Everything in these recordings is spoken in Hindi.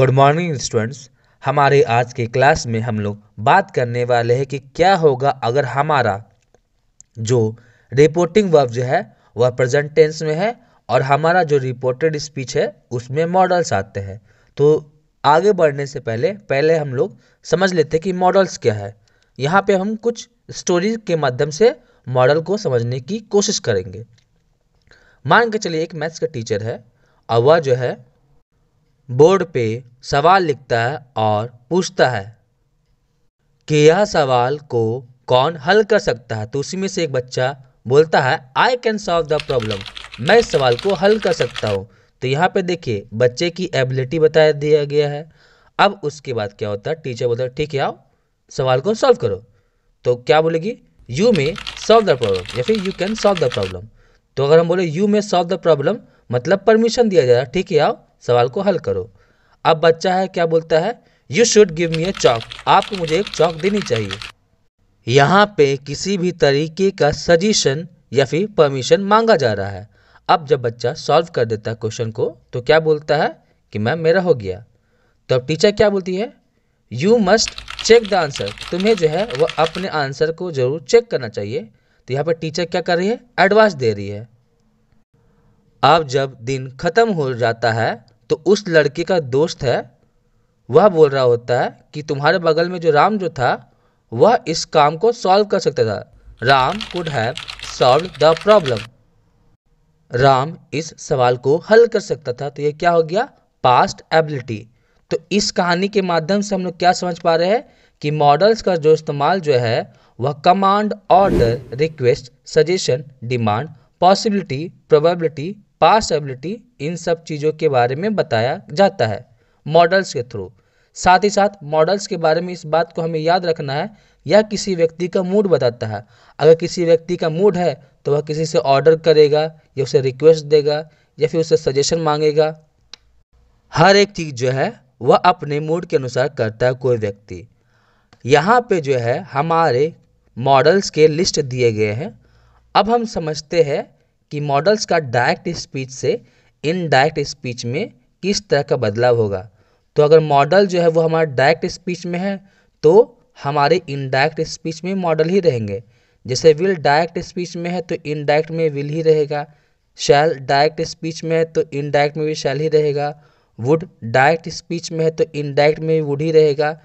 गुड मॉर्निंग स्टूडेंट्स हमारे आज के क्लास में हम लोग बात करने वाले हैं कि क्या होगा अगर हमारा जो रिपोर्टिंग वर्ब जो है वह प्रेजेंट टेंस में है और हमारा जो रिपोर्टेड स्पीच है उसमें मॉडल्स आते हैं तो आगे बढ़ने से पहले पहले हम लोग समझ लेते हैं कि मॉडल्स क्या है यहाँ पे हम कुछ स्टोरी के माध्यम से मॉडल को समझने की कोशिश करेंगे मान के चलिए एक मैथ्स का टीचर है और वह जो है बोर्ड पे सवाल लिखता है और पूछता है कि यह सवाल को कौन हल कर सकता है तो उसी में से एक बच्चा बोलता है I can solve the problem मैं इस सवाल को हल कर सकता हूँ तो यहाँ पे देखिए बच्चे की एबिलिटी बता दिया गया है अब उसके बाद क्या होता है टीचर बोलता है ठीक है आओ सवाल को सॉल्व करो तो क्या बोलेगी you may solve the problem या फिर you can solve the problem तो अगर हम बोले you may solve the problem मतलब परमिशन दिया जा रहा है ठीक है आओ सवाल को हल करो अब बच्चा है क्या बोलता है you should give me a chalk आपको मुझे एक चौक देनी चाहिए यहाँ पे किसी भी तरीके का सजेशन या फिर परमिशन मांगा जा रहा है अब जब बच्चा सॉल्व कर देता है क्वेश्चन को तो क्या बोलता है कि मैम मेरा हो गया तो अब टीचर क्या बोलती है you must check the answer तुम्हें जो है वह अपने आंसर को जरूर चेक करना चाहिए तो यहाँ पर टीचर क्या कर रही है एडवांस दे रही है अब जब दिन खत्म हो जाता है तो उस लड़के का दोस्त है वह बोल रहा होता है कि तुम्हारे बगल में जो राम जो था वह इस काम को सॉल्व कर सकता था Ram could have solve the problem Ram इस सवाल को हल कर सकता था तो यह क्या हो गया पास्ट एबिलिटी तो इस कहानी के माध्यम से हम लोग क्या समझ पा रहे हैं कि मॉडल्स का जो इस्तेमाल जो है वह command order request suggestion demand possibility probability possibility इन सब चीज़ों के बारे में बताया जाता है मॉडल्स के थ्रू साथ ही साथ मॉडल्स के बारे में इस बात को हमें याद रखना है यह किसी व्यक्ति का मूड बताता है अगर किसी व्यक्ति का मूड है तो वह किसी से ऑर्डर करेगा या उसे रिक्वेस्ट देगा या फिर उसे सजेशन मांगेगा हर एक चीज़ जो है वह अपने मूड के अनुसार करता है कोई व्यक्ति यहाँ पे जो है हमारे मॉडल्स के लिस्ट दिए गए हैं अब हम समझते हैं कि मॉडल्स का डायरेक्ट स्पीच से इनडायरेक्ट स्पीच में किस तरह का बदलाव होगा तो अगर मॉडल जो है वो हमारा डायरेक्ट स्पीच में है तो हमारे इनडायरेक्ट स्पीच में मॉडल ही रहेंगे जैसे विल डायरेक्ट स्पीच में है तो इनडायरेक्ट में विल ही रहेगा शैल डायरेक्ट स्पीच में है तो इनडायरेक्ट में भी शैल ही रहेगा वुड डायरेक्ट स्पीच में है तो इनडायरेक्ट में भी वुड ही रहेगा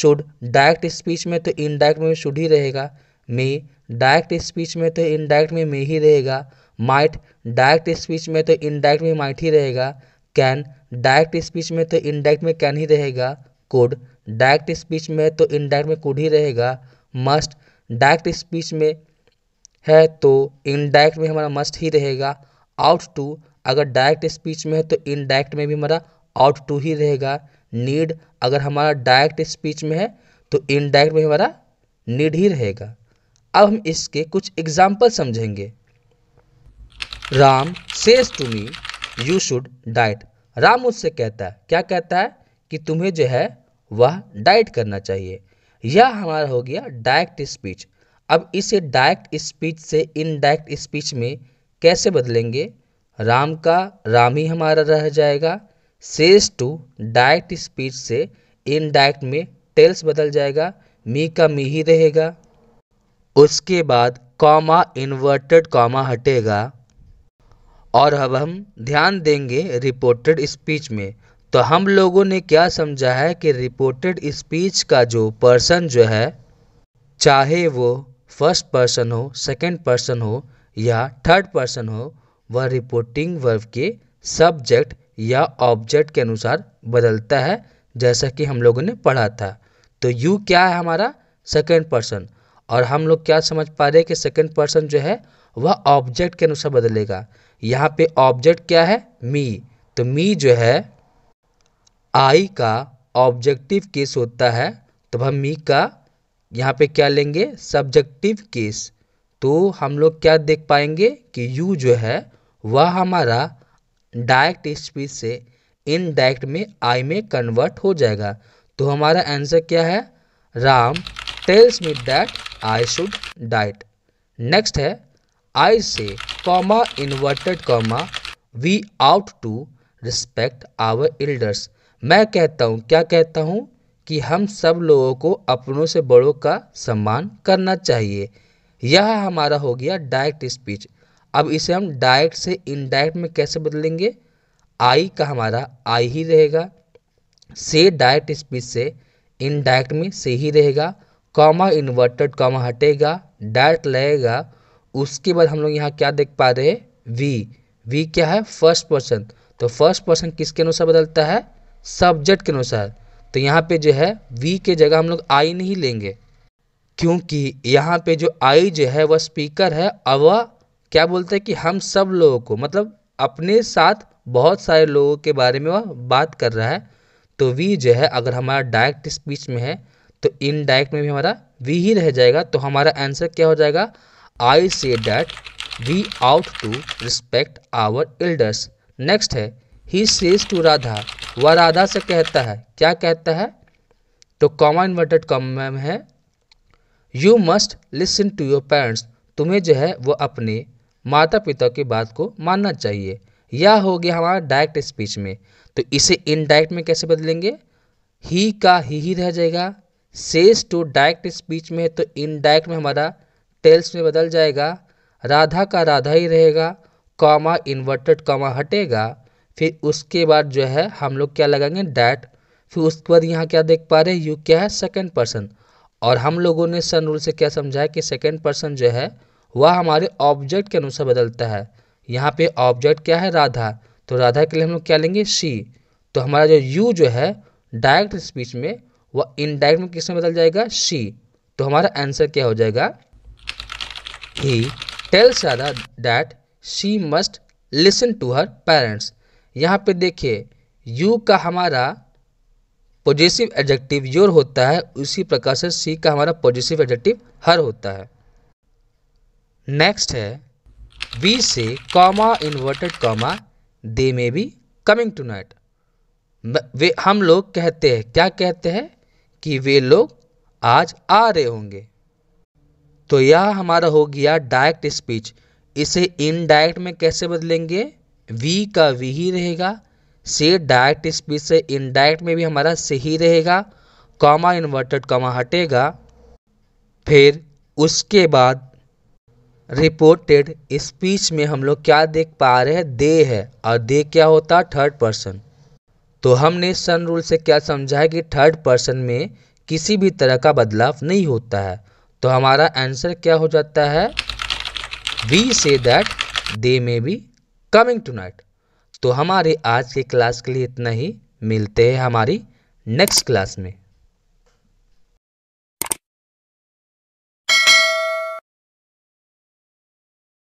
शुड डायरेक्ट स्पीच में तो इनडायरेक्ट में भी शुड ही रहेगा मे डायरेक्ट स्पीच में तो इनडायरेक्ट में मे ही रहेगा माइट डायरेक्ट स्पीच में तो इनडायरेक्ट में माइट ही रहेगा कैन डायरेक्ट स्पीच में तो इनडायरेक्ट में कैन ही रहेगा कोड डायरेक्ट स्पीच में तो इनडायरेक्ट में कोड ही रहेगा मस्ट डायरेक्ट स्पीच में है तो इनडायरेक्ट में हमारा मस्ट ही रहेगा आउट टू अगर डायरेक्ट स्पीच में है तो इनडायरेक्ट में भी हमारा आउट टू ही रहेगा नीड अगर हमारा डायरेक्ट स्पीच में है तो इनडायरेक्ट में हमारा नीड ही रहेगा अब हम इसके कुछ एग्जाम्पल समझेंगे Ram says to me you should diet Ram मुझसे कहता है क्या कहता है कि तुम्हें जो है वह डाइट करना चाहिए यह हमारा हो गया डायरेक्ट स्पीच अब इसे डायरेक्ट स्पीच से इनडायरेक्ट स्पीच में कैसे बदलेंगे राम का राम ही हमारा रह जाएगा सेज टू डायरेक्ट स्पीच से इनडायरेक्ट में टेल्स बदल जाएगा मी का मी ही रहेगा उसके बाद कॉमा इन्वर्टेड कॉमा हटेगा और अब हम ध्यान देंगे रिपोर्टेड स्पीच में तो हम लोगों ने क्या समझा है कि रिपोर्टेड स्पीच का जो पर्सन जो है चाहे वो फर्स्ट पर्सन हो सेकंड पर्सन हो या थर्ड पर्सन हो वह रिपोर्टिंग वर्ब के सब्जेक्ट या ऑब्जेक्ट के अनुसार बदलता है जैसा कि हम लोगों ने पढ़ा था तो यू क्या है हमारा सेकेंड पर्सन और हम लोग क्या समझ पा रहे हैं कि सेकेंड पर्सन जो है वह ऑब्जेक्ट के अनुसार बदलेगा यहाँ पे ऑब्जेक्ट क्या है मी तो मी जो है आई का ऑब्जेक्टिव केस होता है तो हम मी का यहाँ पे क्या लेंगे सब्जेक्टिव केस तो हम लोग क्या देख पाएंगे कि यू जो है वह हमारा डायरेक्ट स्पीच से इनडायरेक्ट में आई में कन्वर्ट हो जाएगा तो हमारा आंसर क्या है Ram tells me that I should diet next है I say comma inverted comma we ought to respect our elders मैं कहता हूँ क्या कहता हूँ कि हम सब लोगों को अपनों से बड़ों का सम्मान करना चाहिए यह हमारा हो गया डायरेक्ट स्पीच अब इसे हम डायरेक्ट से इनडायरेक्ट में कैसे बदलेंगे आई का हमारा आई ही रहेगा से डायरेक्ट स्पीच से इनडायरेक्ट में से ही रहेगा कॉमा इन्वर्टेड कॉमा हटेगा डैट लगेगा उसके बाद हम लोग यहाँ क्या देख पा रहे हैं वी वी क्या है फर्स्ट पर्सन तो फर्स्ट पर्सन किसके अनुसार बदलता है सब्जेक्ट के अनुसार तो यहाँ पे जो है वी के जगह हम लोग आई नहीं लेंगे क्योंकि यहाँ पे जो आई जो है वह स्पीकर है अब वह क्या बोलते हैं कि हम सब लोगों को मतलब अपने साथ बहुत सारे लोगों के बारे में वह बात कर रहा है तो वी जो है अगर हमारा डायरेक्ट स्पीच में है तो इनडायरेक्ट में भी हमारा वी ही रह जाएगा तो हमारा आंसर क्या हो जाएगा I say that we ought to respect our elders next है ही सेज टू राधा वह राधा से कहता है क्या कहता है तो कॉमा इन्वर्टेड कॉम में है you must listen to your parents तुम्हें जो है वो अपने माता पिता की बात को मानना चाहिए या हो गया हमारा डायरेक्ट स्पीच में तो इसे इनडायरेक्ट में कैसे बदलेंगे ही का ही ही रह जाएगा सेस टू डायरेक्ट स्पीच में है तो इनडायरेक्ट में हमारा टेल्स में बदल जाएगा राधा का राधा ही रहेगा कॉमा इन्वर्टेड कॉमा हटेगा फिर उसके बाद जो है हम लोग क्या लगाएंगे डैट फिर उसके बाद यहाँ क्या देख पा रहे हैं यू क्या है सेकेंड पर्सन और हम लोगों ने सन रूल से क्या समझा है कि सेकेंड पर्सन जो है वह हमारे ऑब्जेक्ट के अनुसार बदलता है यहाँ पे ऑब्जेक्ट क्या है राधा तो राधा के लिए हम लोग क्या लेंगे सी तो हमारा जो यू जो है डायरेक्ट स्पीच में वह इनडायरेक्ट में किसमें बदल जाएगा सी तो हमारा आंसर क्या हो जाएगा ही टेल शादा that she must listen to her parents यहाँ पे देखिए यू का हमारा पॉजिटिव एडजेक्टिव योर होता है उसी प्रकार से सी का हमारा पॉजिटिव एडजेक्टिव हर होता है नेक्स्ट है we say comma inverted comma they may be coming tonight वे हम लोग कहते हैं क्या कहते हैं कि वे लोग आज आ रहे होंगे तो यह हमारा हो गया डायरेक्ट स्पीच इसे इनडायरेक्ट में कैसे बदलेंगे वी का वी ही रहेगा से डायरेक्ट स्पीच से इनडायरेक्ट में भी हमारा से ही रहेगा कॉमा इन्वर्टेड कॉमा हटेगा फिर उसके बाद रिपोर्टेड स्पीच में हम लोग क्या देख पा रहे हैं दे है और दे क्या होता थर्ड पर्सन तो हमने सन रूल से क्या समझा है कि थर्ड पर्सन में किसी भी तरह का बदलाव नहीं होता है तो हमारा आंसर क्या हो जाता है we say that they may be coming tonight तो हमारे आज के क्लास के लिए इतना ही मिलते हैं हमारी नेक्स्ट क्लास में